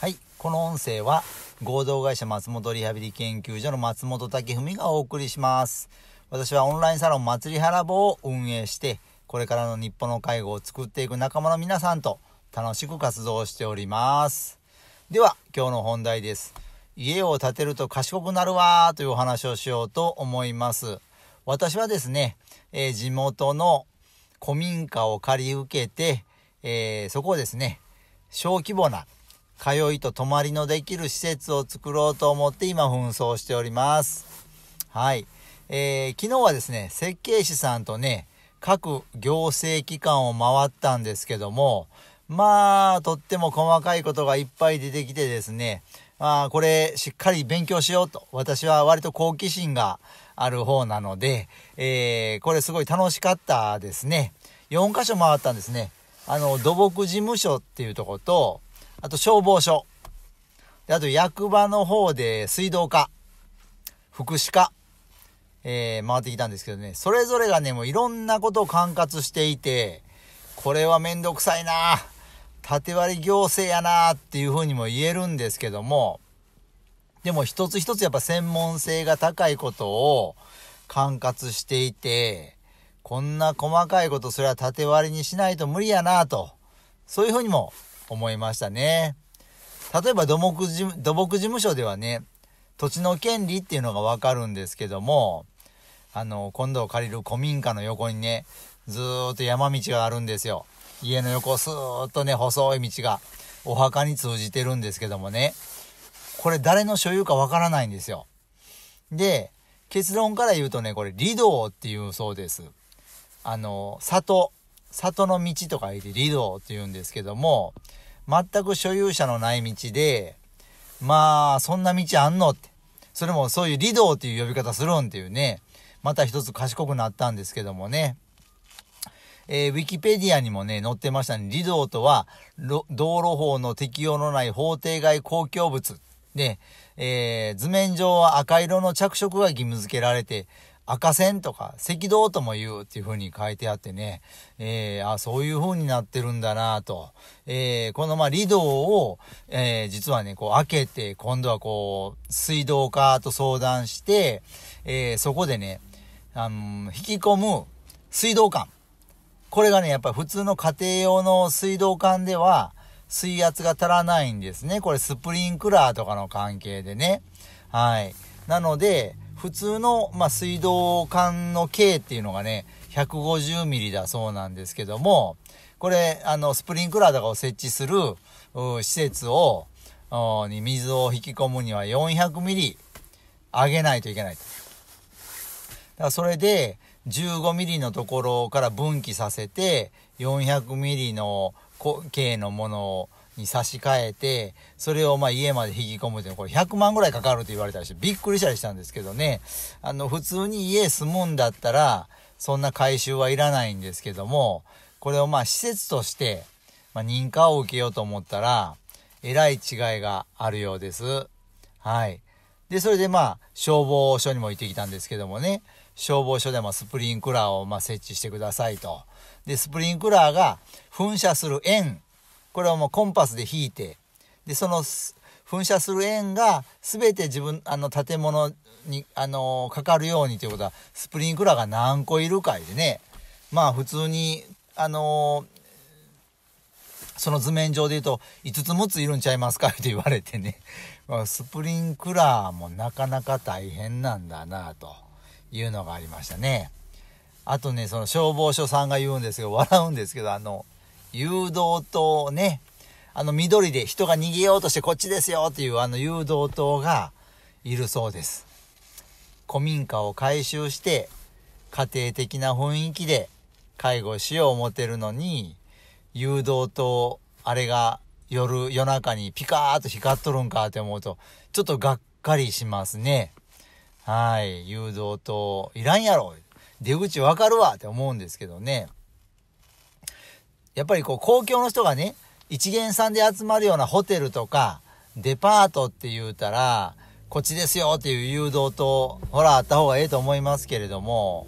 はい、この音声は合同会社松本リハビリ研究所の松本武文がお送りします。私はオンラインサロン祭りはらぼを運営して、これからの日本の介護を作っていく仲間の皆さんと楽しく活動しております。では、今日の本題です。家を建てると賢くなるわというお話をしようと思います。私はですね、えー、地元の古民家を借り受けて、えー、そこをですね、小規模な通いと泊まりのできる施設を作ろうと思って今紛争しております。はい。えー、昨日はですね、設計士さんとね、各行政機関を回ったんですけども、まあ、とっても細かいことがいっぱい出てきてですね、まあ、これ、しっかり勉強しようと。私は割と好奇心がある方なので、えー、これすごい楽しかったですね。4箇所回ったんですね。あの、土木事務所っていうとこと、あと消防署。で、あと役場の方で水道課、福祉課、えー、回ってきたんですけどね、それぞれがね、もういろんなことを管轄していて、これはめんどくさいな縦割り行政やなっていうふうにも言えるんですけども、でも一つ一つやっぱ専門性が高いことを管轄していて、こんな細かいことそれは縦割りにしないと無理やなと、そういうふうにも思いましたね。例えば土木事務、土木事務所ではね、土地の権利っていうのがわかるんですけども、あの、今度借りる古民家の横にね、ずーっと山道があるんですよ。家の横スーっとね、細い道がお墓に通じてるんですけどもね、これ誰の所有かわからないんですよ。で、結論から言うとね、これ、リドーっていうそうです。あの、里、里の道とか言って、リドって言うんですけども、全く所有者のない道で、まあ、そんな道あんのって。それもそういうリドっていう呼び方するんっていうね。また一つ賢くなったんですけどもね。えー、ウィキペディアにもね、載ってましたね。リドとは、道路法の適用のない法定外公共物。で、えー、図面上は赤色の着色が義務付けられて、赤線とか赤道とも言うっていう風に書いてあってね、えー、あ、そういう風になってるんだなと。えー、このまあ、リを、えー、実はね、こう開けて、今度はこう、水道課と相談して、えー、そこでね、あの、引き込む水道管。これがね、やっぱり普通の家庭用の水道管では、水圧が足らないんですね。これスプリンクラーとかの関係でね。はい。なので、普通の、まあ、水道管の径っていうのがね、150ミリだそうなんですけども、これ、あの、スプリンクラーとかを設置する、施設を、に水を引き込むには400ミリ上げないといけないと。だからそれで、15ミリのところから分岐させて、400ミリの径のものを、に差し替えて、それをまあ家まで引き込むというのは、これ100万ぐらいかかると言われたりして、びっくりしたりしたんですけどね、あの、普通に家住むんだったら、そんな回収はいらないんですけども、これをまあ施設として、まあ、認可を受けようと思ったら、えらい違いがあるようです。はい。で、それでまあ、消防署にも行ってきたんですけどもね、消防署でもスプリンクラーをま設置してくださいと。で、スプリンクラーが噴射する円これはもうコンパスで引いてでその噴射する円が全て自分あの建物にあのかかるようにということはスプリンクラーが何個いるかいでねまあ普通にあのその図面上で言うと5つ6ついるんちゃいますかって言われてね スプリンクラーもなかなか大変なんだなというのがありましたね。あとね、その消防署さんが言うんですけど、笑うんですけど、あの、誘導灯ね、あの緑で人が逃げようとしてこっちですよっていうあの誘導灯がいるそうです。古民家を改修して、家庭的な雰囲気で介護しよう思てるのに、誘導灯、あれが夜、夜中にピカーっと光っとるんかって思うと、ちょっとがっかりしますね。はい。誘導灯、いらんやろ。出口わかるわって思うんですけどね。やっぱりこう公共の人がね、一元さんで集まるようなホテルとか、デパートって言うたら、こっちですよっていう誘導と、ほら、あった方がええと思いますけれども、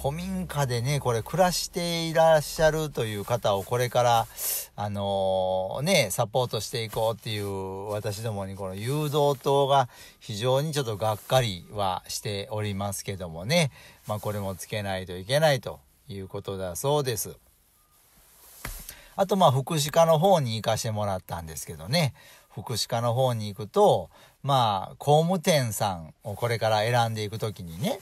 古民家でね、これ暮らしていらっしゃるという方をこれから、あのー、ね、サポートしていこうっていう私どもにこの誘導灯が非常にちょっとがっかりはしておりますけどもね、まあこれもつけないといけないということだそうです。あとまあ福祉課の方に行かしてもらったんですけどね、福祉課の方に行くと、まあ工務店さんをこれから選んでいく時にね、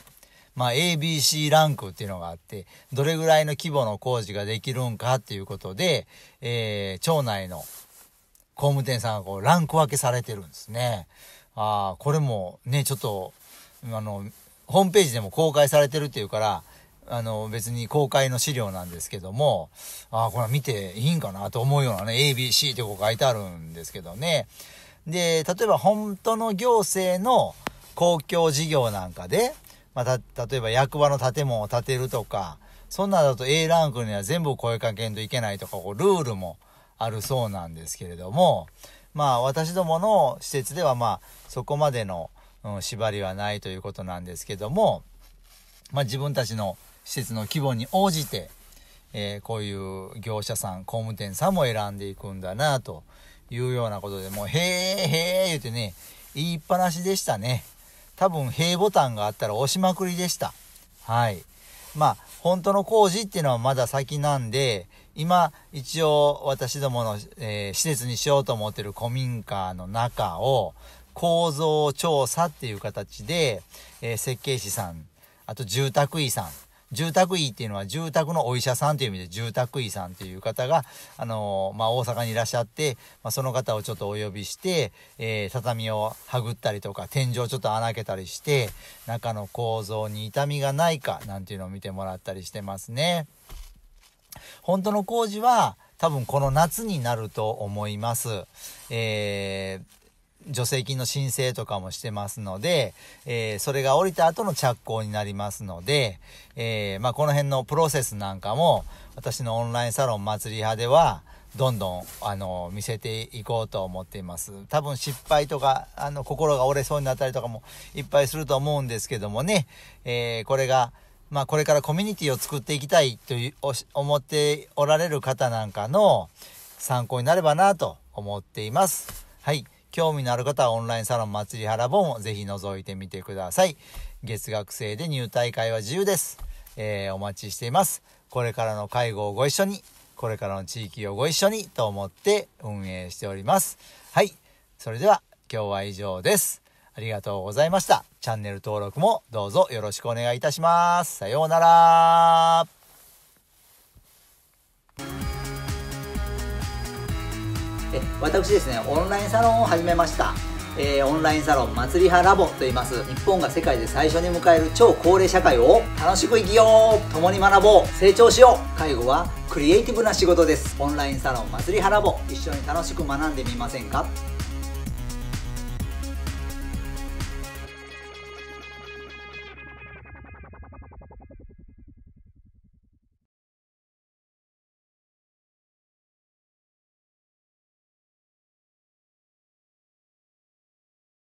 まあ、ABC ランクっていうのがあって、どれぐらいの規模の工事ができるんかっていうことで、えー、町内の工務店さんがこうランク分けされてるんですね。ああ、これもね、ちょっと、あの、ホームページでも公開されてるっていうから、あの、別に公開の資料なんですけども、ああ、これ見ていいんかなと思うようなね、ABC ってこう書いてあるんですけどね。で、例えば本当の行政の公共事業なんかで、まあ、た、例えば役場の建物を建てるとか、そんなだと A ランクには全部声かけんといけないとか、こう、ルールもあるそうなんですけれども、まあ、私どもの施設では、まあ、そこまでの、うん、縛りはないということなんですけども、まあ、自分たちの施設の規模に応じて、えー、こういう業者さん、工務店さんも選んでいくんだな、というようなことで、もう、へえ、へえ、言うてね、言いっぱなしでしたね。多分、へえボタンがあったら押しまくりでした。はい。まあ、本当の工事っていうのはまだ先なんで、今、一応、私どもの、えー、施設にしようと思ってる古民家の中を、構造調査っていう形で、えー、設計士さん、あと住宅医さん、住宅医っていうのは住宅のお医者さんという意味で住宅医さんという方が、あのまあ、大阪にいらっしゃって、まあ、その方をちょっとお呼びして、えー、畳をはぐったりとか、天井ちょっと穴開けたりして、中の構造に痛みがないかなんていうのを見てもらったりしてますね。本当の工事は、多分この夏になると思います。えー助成金の申請とかもしてますので、えー、それが降りた後の着工になりますので、えー、まあ、この辺のプロセスなんかも、私のオンラインサロン祭り派では、どんどん、あの、見せていこうと思っています。多分失敗とか、あの、心が折れそうになったりとかもいっぱいすると思うんですけどもね、えー、これが、まあ、これからコミュニティを作っていきたいという、思っておられる方なんかの参考になればなと思っています。はい。興味のある方はオンラインサロン祭り原本ぼんをぜひ覗いてみてください。月額制で入退会は自由です。えー、お待ちしています。これからの介護をご一緒に、これからの地域をご一緒にと思って運営しております。はい。それでは今日は以上です。ありがとうございました。チャンネル登録もどうぞよろしくお願いいたします。さようなら。え私ですねオンラインサロンを始めましたえー、オンラインサロン祭り派ラボと言います日本が世界で最初に迎える超高齢社会を楽しく生きよう共に学ぼう成長しよう介護はクリエイティブな仕事ですオンラインサロン祭り派ラボ一緒に楽しく学んでみませんか